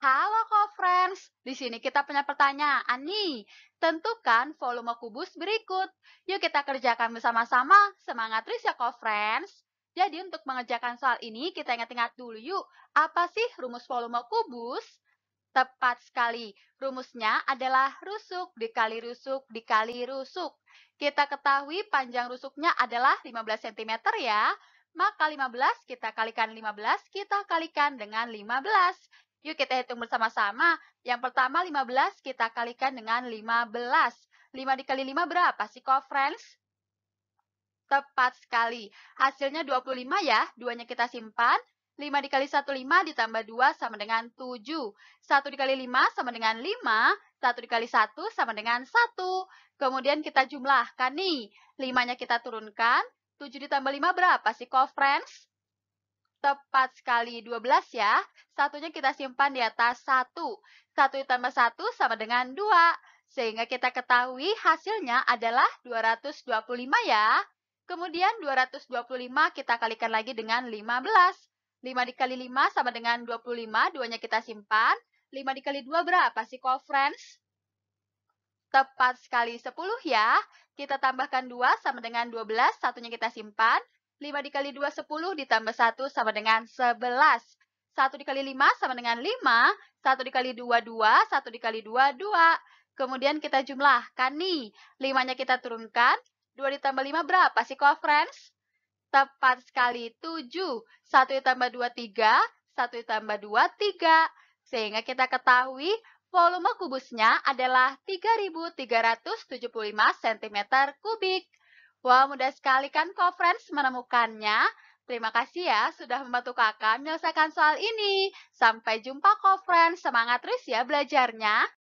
Halo co-friends, di sini kita punya pertanyaan nih. Tentukan volume kubus berikut. Yuk kita kerjakan bersama-sama. Semangat terus ya co-friends. Jadi untuk mengerjakan soal ini kita ingat-ingat dulu yuk. Apa sih rumus volume kubus? Tepat sekali. Rumusnya adalah rusuk dikali rusuk dikali rusuk. Kita ketahui panjang rusuknya adalah 15 cm ya. Maka 15 kita kalikan 15, kita kalikan dengan 15. Yuk kita hitung bersama-sama. Yang pertama 15 kita kalikan dengan 15. 5 dikali 5 berapa sih kok friends? Tepat sekali. Hasilnya 25 ya. Duanya kita simpan. 5 dikali 1, 5 ditambah 2 sama dengan 7. 1 dikali 5 sama dengan 5. 1 dikali 1 sama dengan 1. Kemudian kita jumlahkan nih. 5-nya kita turunkan. 7 ditambah 5 berapa sih co friends? Tepat sekali 12 ya. Satunya kita simpan di atas 1. 1 ditambah 1 sama dengan 2. Sehingga kita ketahui hasilnya adalah 225 ya. Kemudian 225 kita kalikan lagi dengan 15. 5 dikali 5 sama dengan 25, duanya kita simpan. 5 dikali 2 berapa sih, call friends? Tepat sekali 10 ya. Kita tambahkan 2 sama dengan 12, satunya kita simpan. 5 dikali 2 10 ditambah 1 sama dengan 11. 1 dikali 5 sama dengan 5, 1 dikali 2 2, 1 dikali 2 2. Kemudian kita jumlahkan nih, 5-nya kita turunkan, 2 ditambah 5 berapa sih kok friends? Tepat sekali 7, 1 ditambah 2 3, 1 ditambah 2 3. Sehingga kita ketahui volume kubusnya adalah 3375 cm kubik. Wah, mudah sekali kan kok menemukannya. Terima kasih ya sudah membantu kakak menyelesaikan soal ini. Sampai jumpa kok semangat terus ya belajarnya.